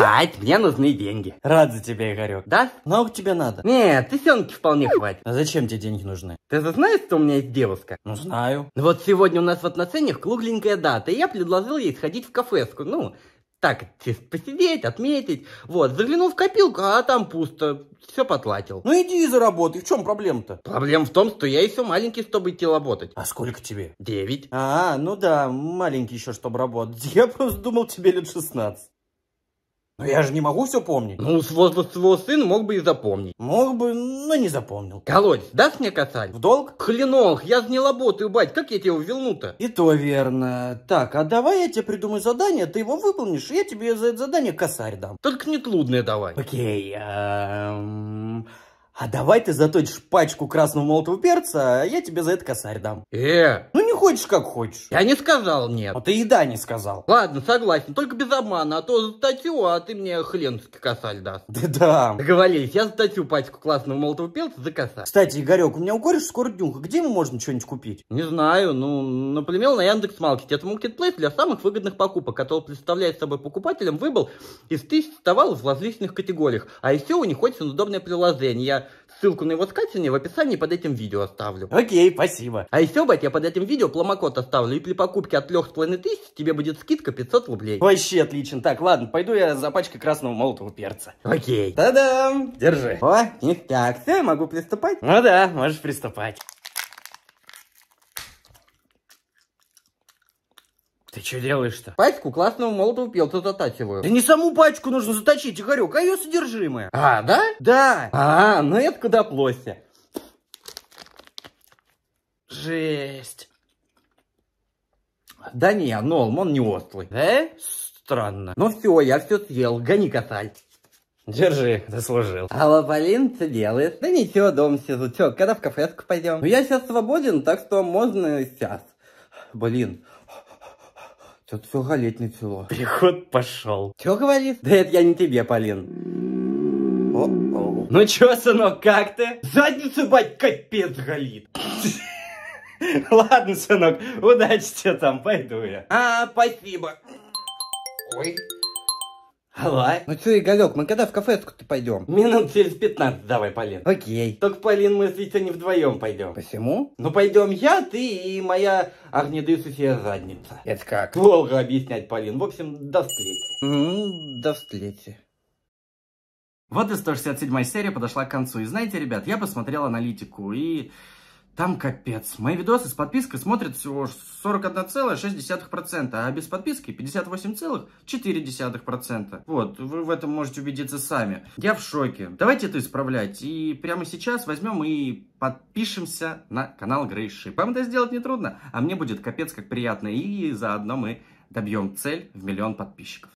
Бать, мне нужны деньги. Рад за тебя, Игорек. Да? Много тебе надо? Нет, тысенки вполне хватит. А зачем тебе деньги нужны? Ты же знаешь, что у меня есть девушка? Ну, знаю. Ну, вот сегодня у нас в отношениях кругленькая дата, и я предложил ей сходить в кафешку, ну, так, посидеть, отметить. Вот, заглянул в копилку, а там пусто. Все потлатил. Ну иди и заработай, в чем проблема-то? Проблема в том, что я еще маленький, чтобы идти работать. А сколько тебе? Девять. А, ну да, маленький еще, чтобы работать. Я просто думал, тебе лет шестнадцать. Но я же не могу все помнить. Ну, возраст своего сын мог бы и запомнить. Мог бы, но не запомнил. Колодец, дашь мне касать? В долг? Хленох, я же не работаю, бать, как я тебя увелну-то? И то верно. Так, а давай я тебе придумаю задание, ты его выполнишь, и я тебе за это задание косарь дам. Только не трудное давай. Окей, эм, А давай ты заточишь пачку красного молотого перца, а я тебе за это косарь дам. Э! Ну хочешь, как хочешь. Я не сказал нет. А ты и да не сказал. Ладно, согласен, только без обмана, а то за статью, а ты мне хленский косарь даст. Да да. Договорились, я за статью пачку классного молотого перца за косарь. Кстати, Игорек, у меня у кореша скоро днюха, где ему можно что-нибудь купить? Не знаю, ну, например, на Яндекс.Маркете. Это маркетплейс для самых выгодных покупок, который представляет собой покупателям выбор из тысяч товаров в различных категориях. А еще у них очень удобное приложение. Ссылку на его скачивание в описании под этим видео оставлю. Окей, спасибо. А еще, бать, я под этим видео промокод оставлю, и при покупке от 3500 тебе будет скидка 500 рублей. Вообще отлично. Так, ладно, пойду я за пачкой красного молотого перца. Окей. Та-дам! Держи. О, так Все, могу приступать? Ну да, можешь приступать. Ты что делаешь-то? Пачку классного молотого пелта затачиваю. Да не саму пачку нужно заточить, Игорек, а ее содержимое. А, да? Да. А, ну это куда плося. Жесть. Да не, Нолм, он не острый. Да? Странно. Ну все, я все съел, гони каталь. Держи, заслужил. А лаполин ты делаешь? Да ничего, дом сижу. Че, когда в кафешку пойдем? Ну я сейчас свободен, так что можно сейчас. Блин, что-то все лет не цело. Переход пошел. Че говоришь? Да это я не тебе, Полин. О -о. Ну чё, сынок, как ты? Задницу, бать, капец галит. Ладно, сынок, удачи тебе там, пойду я. А, спасибо. Ой. Алло? Ну что, Игорек, мы когда в кафешку-то пойдем? Минут через 15 давай, Полин. Окей. Только, Полин, мы с Витей не вдвоем пойдем. Почему? Ну пойдем я, ты и моя огнедышащая задница. Это как? Долго объяснять, Полин. В общем, до встречи. Mm, до встречи. Вот и 167 серия подошла к концу. И знаете, ребят, я посмотрел аналитику и... Там капец. Мои видосы с подпиской смотрят всего 41,6%, а без подписки 58,4%. Вот, вы в этом можете убедиться сами. Я в шоке. Давайте это исправлять. И прямо сейчас возьмем и подпишемся на канал Грейшип. Вам это сделать нетрудно, а мне будет капец как приятно. И заодно мы добьем цель в миллион подписчиков.